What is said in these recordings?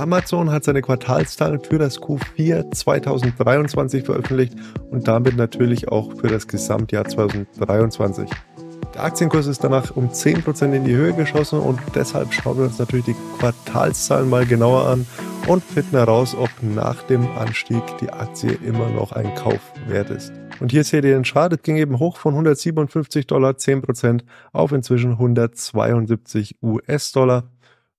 Amazon hat seine Quartalszahlen für das Q4 2023 veröffentlicht und damit natürlich auch für das Gesamtjahr 2023. Der Aktienkurs ist danach um 10% in die Höhe geschossen und deshalb schauen wir uns natürlich die Quartalszahlen mal genauer an und finden heraus, ob nach dem Anstieg die Aktie immer noch ein Kauf wert ist. Und hier seht ihr den Chart, es ging eben hoch von 157 Dollar 10% auf inzwischen 172 US-Dollar.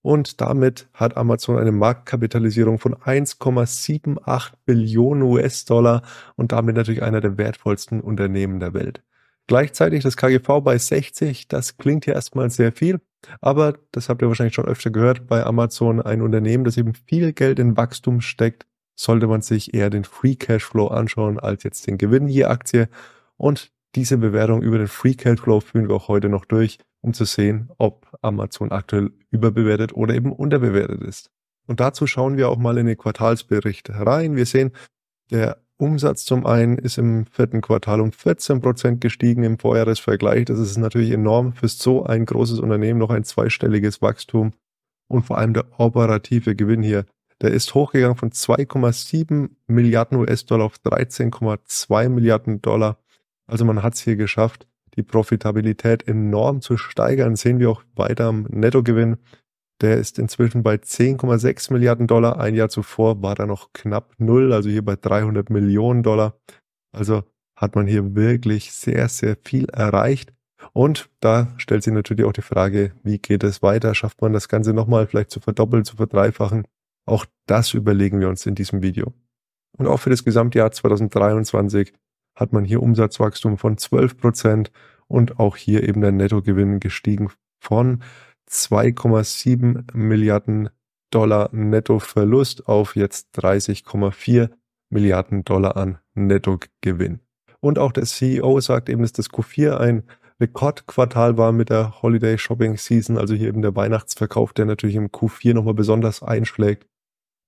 Und damit hat Amazon eine Marktkapitalisierung von 1,78 Billionen US-Dollar und damit natürlich einer der wertvollsten Unternehmen der Welt. Gleichzeitig das KGV bei 60, das klingt ja erstmal sehr viel, aber das habt ihr wahrscheinlich schon öfter gehört, bei Amazon ein Unternehmen, das eben viel Geld in Wachstum steckt, sollte man sich eher den Free Cashflow anschauen als jetzt den Gewinn je Aktie. Und diese Bewertung über den Free Cashflow führen wir auch heute noch durch, um zu sehen, ob Amazon aktuell überbewertet oder eben unterbewertet ist. Und dazu schauen wir auch mal in den Quartalsbericht rein. Wir sehen, der Umsatz zum einen ist im vierten Quartal um 14 Prozent gestiegen im Vorjahresvergleich. Das ist natürlich enorm für so ein großes Unternehmen, noch ein zweistelliges Wachstum. Und vor allem der operative Gewinn hier, der ist hochgegangen von 2,7 Milliarden US-Dollar auf 13,2 Milliarden Dollar. Also man hat es hier geschafft, die Profitabilität enorm zu steigern. Sehen wir auch weiter am Nettogewinn. Der ist inzwischen bei 10,6 Milliarden Dollar. Ein Jahr zuvor war da noch knapp null, also hier bei 300 Millionen Dollar. Also hat man hier wirklich sehr, sehr viel erreicht. Und da stellt sich natürlich auch die Frage, wie geht es weiter? Schafft man das Ganze nochmal vielleicht zu verdoppeln, zu verdreifachen? Auch das überlegen wir uns in diesem Video. Und auch für das Gesamtjahr 2023 hat man hier Umsatzwachstum von 12 Prozent und auch hier eben der Nettogewinn gestiegen von 2,7 Milliarden Dollar Nettoverlust auf jetzt 30,4 Milliarden Dollar an Nettogewinn. Und auch der CEO sagt eben, dass das Q4 ein Rekordquartal war mit der Holiday Shopping Season, also hier eben der Weihnachtsverkauf, der natürlich im Q4 nochmal besonders einschlägt.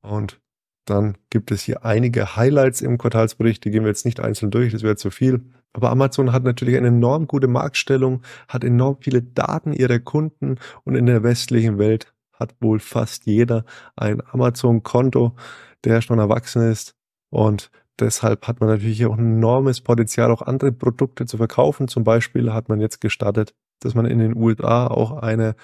Und dann gibt es hier einige Highlights im Quartalsbericht, die gehen wir jetzt nicht einzeln durch, das wäre zu viel. Aber Amazon hat natürlich eine enorm gute Marktstellung, hat enorm viele Daten ihrer Kunden und in der westlichen Welt hat wohl fast jeder ein Amazon-Konto, der schon erwachsen ist. Und deshalb hat man natürlich auch ein enormes Potenzial, auch andere Produkte zu verkaufen. Zum Beispiel hat man jetzt gestartet, dass man in den USA auch eine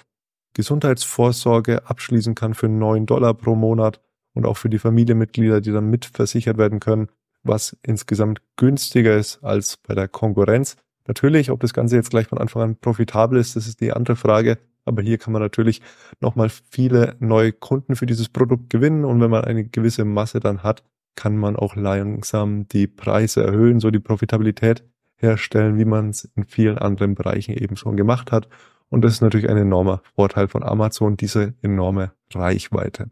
Gesundheitsvorsorge abschließen kann für 9 Dollar pro Monat und auch für die Familienmitglieder, die dann mitversichert werden können, was insgesamt günstiger ist als bei der Konkurrenz. Natürlich, ob das Ganze jetzt gleich von Anfang an profitabel ist, das ist die andere Frage. Aber hier kann man natürlich nochmal viele neue Kunden für dieses Produkt gewinnen. Und wenn man eine gewisse Masse dann hat, kann man auch langsam die Preise erhöhen, so die Profitabilität herstellen, wie man es in vielen anderen Bereichen eben schon gemacht hat. Und das ist natürlich ein enormer Vorteil von Amazon, diese enorme Reichweite.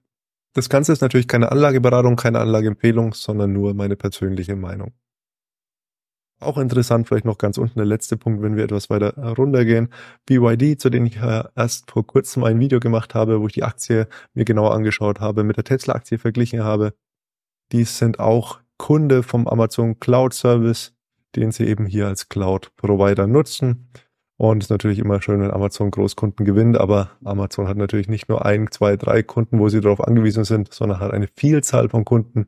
Das Ganze ist natürlich keine Anlageberatung, keine Anlageempfehlung, sondern nur meine persönliche Meinung. Auch interessant, vielleicht noch ganz unten der letzte Punkt, wenn wir etwas weiter runtergehen. BYD, zu denen ich erst vor kurzem ein Video gemacht habe, wo ich die Aktie mir genauer angeschaut habe, mit der Tesla-Aktie verglichen habe. Die sind auch Kunde vom Amazon Cloud Service, den sie eben hier als Cloud-Provider nutzen. Und ist natürlich immer schön, wenn Amazon Großkunden gewinnt, aber Amazon hat natürlich nicht nur ein, zwei, drei Kunden, wo sie darauf angewiesen sind, sondern hat eine Vielzahl von Kunden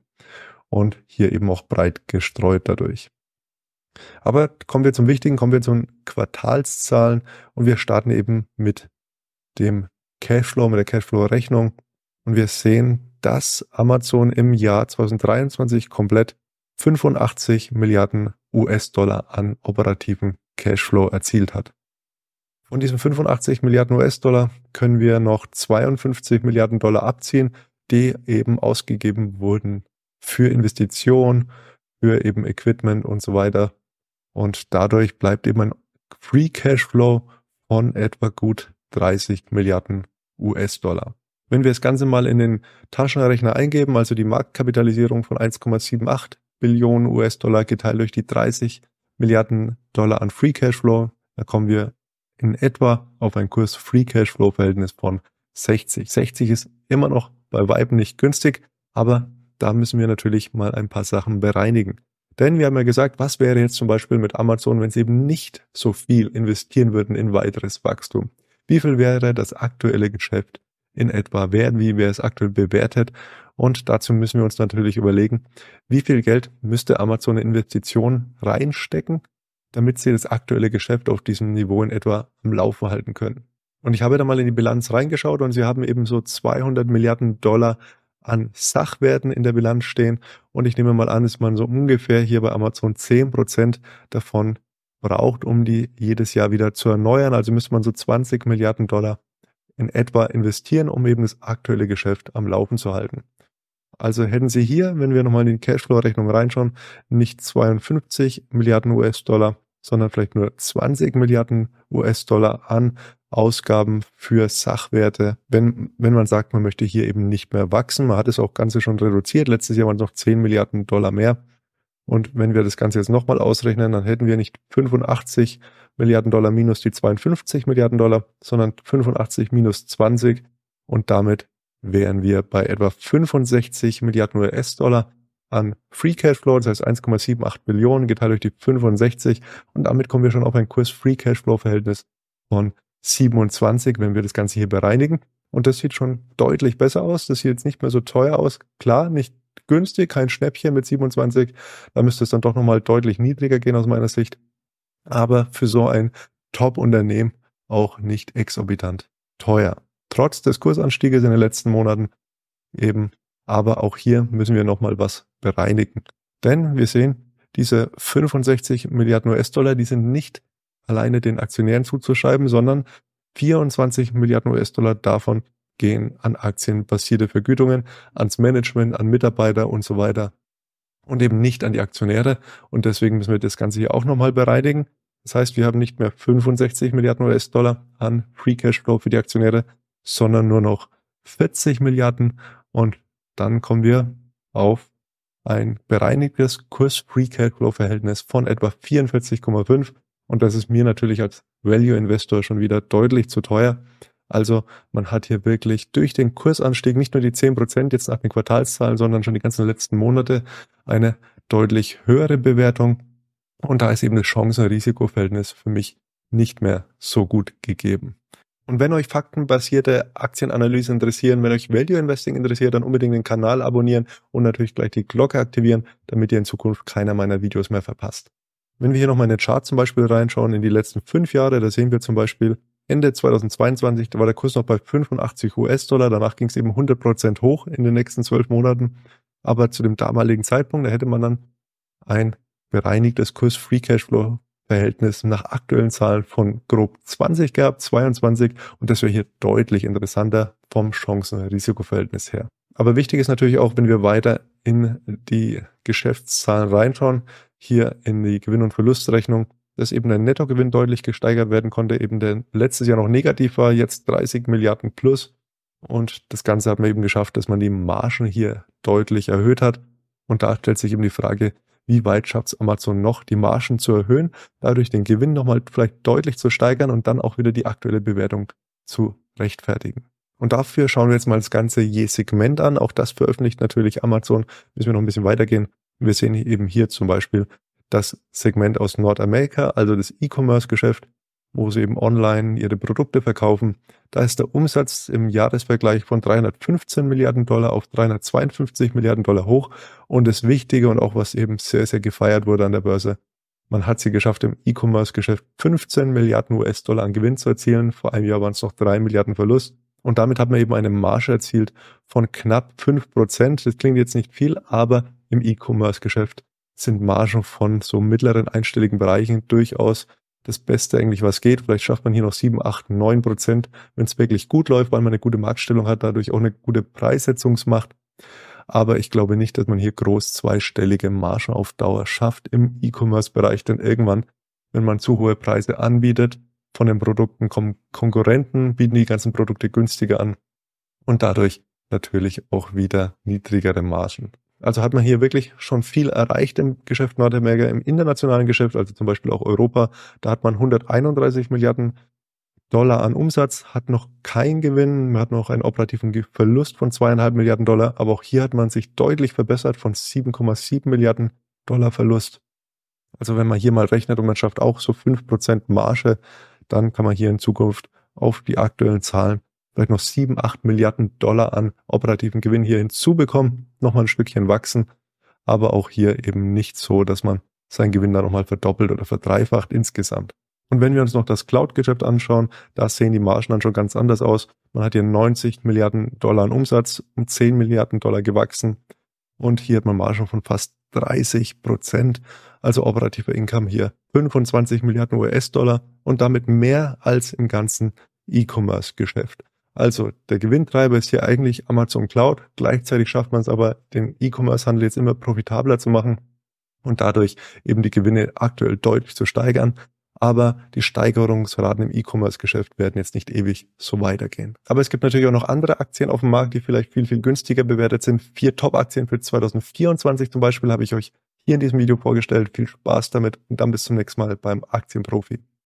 und hier eben auch breit gestreut dadurch. Aber kommen wir zum Wichtigen, kommen wir zu den Quartalszahlen und wir starten eben mit dem Cashflow, mit der Cashflow-Rechnung und wir sehen, dass Amazon im Jahr 2023 komplett 85 Milliarden US-Dollar an operativen Cashflow erzielt hat. Von diesen 85 Milliarden US-Dollar können wir noch 52 Milliarden Dollar abziehen, die eben ausgegeben wurden für Investitionen, für eben Equipment und so weiter. Und dadurch bleibt eben ein Free Cashflow von etwa gut 30 Milliarden US-Dollar. Wenn wir das Ganze mal in den Taschenrechner eingeben, also die Marktkapitalisierung von 1,78 Billionen US-Dollar geteilt durch die 30 Milliarden Dollar an Free Cashflow, da kommen wir in etwa auf ein Kurs Free Cashflow Verhältnis von 60. 60 ist immer noch bei Vibe nicht günstig, aber da müssen wir natürlich mal ein paar Sachen bereinigen. Denn wir haben ja gesagt, was wäre jetzt zum Beispiel mit Amazon, wenn sie eben nicht so viel investieren würden in weiteres Wachstum? Wie viel wäre das aktuelle Geschäft in etwa wert? Wie wäre es aktuell bewertet? Und dazu müssen wir uns natürlich überlegen, wie viel Geld müsste Amazon in Investitionen reinstecken, damit sie das aktuelle Geschäft auf diesem Niveau in etwa am Laufen halten können. Und ich habe da mal in die Bilanz reingeschaut und sie haben eben so 200 Milliarden Dollar an Sachwerten in der Bilanz stehen. Und ich nehme mal an, dass man so ungefähr hier bei Amazon 10% davon braucht, um die jedes Jahr wieder zu erneuern. Also müsste man so 20 Milliarden Dollar in etwa investieren, um eben das aktuelle Geschäft am Laufen zu halten. Also hätten Sie hier, wenn wir nochmal in die Cashflow-Rechnung reinschauen, nicht 52 Milliarden US-Dollar, sondern vielleicht nur 20 Milliarden US-Dollar an Ausgaben für Sachwerte, wenn, wenn man sagt, man möchte hier eben nicht mehr wachsen. Man hat es auch Ganze schon reduziert. Letztes Jahr waren es noch 10 Milliarden Dollar mehr. Und wenn wir das Ganze jetzt nochmal ausrechnen, dann hätten wir nicht 85 Milliarden Dollar minus die 52 Milliarden Dollar, sondern 85 minus 20 und damit wären wir bei etwa 65 Milliarden US-Dollar an Free Cashflow, das heißt 1,78 Millionen geteilt durch die 65 und damit kommen wir schon auf ein Kurs Free Cashflow Verhältnis von 27, wenn wir das Ganze hier bereinigen. Und das sieht schon deutlich besser aus. Das sieht jetzt nicht mehr so teuer aus. Klar, nicht günstig, kein Schnäppchen mit 27. Da müsste es dann doch nochmal deutlich niedriger gehen aus meiner Sicht. Aber für so ein Top-Unternehmen auch nicht exorbitant teuer trotz des Kursanstieges in den letzten Monaten eben. Aber auch hier müssen wir nochmal was bereinigen. Denn wir sehen, diese 65 Milliarden US-Dollar, die sind nicht alleine den Aktionären zuzuschreiben, sondern 24 Milliarden US-Dollar davon gehen an aktienbasierte Vergütungen, ans Management, an Mitarbeiter und so weiter und eben nicht an die Aktionäre. Und deswegen müssen wir das Ganze hier auch nochmal bereinigen. Das heißt, wir haben nicht mehr 65 Milliarden US-Dollar an Free Cash Flow für die Aktionäre, sondern nur noch 40 Milliarden. Und dann kommen wir auf ein bereinigtes Kurs-Free-Cash-Flow-Verhältnis von etwa 44,5. Und das ist mir natürlich als Value-Investor schon wieder deutlich zu teuer. Also man hat hier wirklich durch den Kursanstieg nicht nur die 10% jetzt nach den Quartalszahlen, sondern schon die ganzen letzten Monate eine deutlich höhere Bewertung. Und da ist eben das Chancen-Risiko-Verhältnis für mich nicht mehr so gut gegeben. Und wenn euch faktenbasierte Aktienanalyse interessieren, wenn euch Value Investing interessiert, dann unbedingt den Kanal abonnieren und natürlich gleich die Glocke aktivieren, damit ihr in Zukunft keiner meiner Videos mehr verpasst. Wenn wir hier nochmal in den Chart zum Beispiel reinschauen, in die letzten fünf Jahre, da sehen wir zum Beispiel Ende 2022, da war der Kurs noch bei 85 US-Dollar, danach ging es eben 100% hoch in den nächsten zwölf Monaten. Aber zu dem damaligen Zeitpunkt, da hätte man dann ein bereinigtes Kurs Free Cashflow Verhältnis nach aktuellen Zahlen von grob 20 gehabt, 22 und das wäre hier deutlich interessanter vom Chancen-Risikoverhältnis her. Aber wichtig ist natürlich auch, wenn wir weiter in die Geschäftszahlen reinschauen, hier in die Gewinn- und Verlustrechnung, dass eben der Nettogewinn deutlich gesteigert werden konnte, eben der letztes Jahr noch negativ war, jetzt 30 Milliarden plus. Und das Ganze hat man eben geschafft, dass man die Margen hier deutlich erhöht hat. Und da stellt sich eben die Frage, wie weit schafft es Amazon noch, die Margen zu erhöhen, dadurch den Gewinn nochmal vielleicht deutlich zu steigern und dann auch wieder die aktuelle Bewertung zu rechtfertigen. Und dafür schauen wir jetzt mal das ganze je Segment an. Auch das veröffentlicht natürlich Amazon. Müssen wir noch ein bisschen weitergehen. Wir sehen eben hier zum Beispiel das Segment aus Nordamerika, also das E-Commerce-Geschäft, wo sie eben online ihre Produkte verkaufen. Da ist der Umsatz im Jahresvergleich von 315 Milliarden Dollar auf 352 Milliarden Dollar hoch. Und das Wichtige und auch was eben sehr, sehr gefeiert wurde an der Börse, man hat sie geschafft, im E-Commerce-Geschäft 15 Milliarden US-Dollar an Gewinn zu erzielen. Vor einem Jahr waren es noch drei Milliarden Verlust. Und damit hat man eben eine Marge erzielt von knapp fünf Prozent. Das klingt jetzt nicht viel, aber im E-Commerce-Geschäft sind Margen von so mittleren einstelligen Bereichen durchaus das Beste eigentlich, was geht. Vielleicht schafft man hier noch 7, 8, 9 Prozent, wenn es wirklich gut läuft, weil man eine gute Marktstellung hat, dadurch auch eine gute Preissetzungsmacht. Aber ich glaube nicht, dass man hier groß zweistellige Margen auf Dauer schafft im E-Commerce-Bereich, denn irgendwann, wenn man zu hohe Preise anbietet, von den Produkten kommen Konkurrenten, bieten die ganzen Produkte günstiger an und dadurch natürlich auch wieder niedrigere Margen. Also hat man hier wirklich schon viel erreicht im Geschäft Nordamerika, im internationalen Geschäft, also zum Beispiel auch Europa. Da hat man 131 Milliarden Dollar an Umsatz, hat noch keinen Gewinn, man hat noch einen operativen Verlust von zweieinhalb Milliarden Dollar, aber auch hier hat man sich deutlich verbessert von 7,7 Milliarden Dollar Verlust. Also wenn man hier mal rechnet und man schafft auch so fünf Prozent Marge, dann kann man hier in Zukunft auf die aktuellen Zahlen vielleicht noch sieben, acht Milliarden Dollar an operativen Gewinn hier hinzubekommen, nochmal ein Stückchen wachsen, aber auch hier eben nicht so, dass man seinen Gewinn dann nochmal verdoppelt oder verdreifacht insgesamt. Und wenn wir uns noch das Cloud-Geschäft anschauen, da sehen die Margen dann schon ganz anders aus. Man hat hier 90 Milliarden Dollar an Umsatz, um 10 Milliarden Dollar gewachsen. Und hier hat man Margen von fast 30 Prozent. Also operativer Income hier 25 Milliarden US-Dollar und damit mehr als im ganzen E-Commerce-Geschäft. Also der Gewinntreiber ist hier eigentlich Amazon Cloud. Gleichzeitig schafft man es aber, den E-Commerce-Handel jetzt immer profitabler zu machen und dadurch eben die Gewinne aktuell deutlich zu steigern. Aber die Steigerungsraten im E-Commerce-Geschäft werden jetzt nicht ewig so weitergehen. Aber es gibt natürlich auch noch andere Aktien auf dem Markt, die vielleicht viel, viel günstiger bewertet sind. Vier Top-Aktien für 2024 zum Beispiel habe ich euch hier in diesem Video vorgestellt. Viel Spaß damit und dann bis zum nächsten Mal beim Aktienprofi.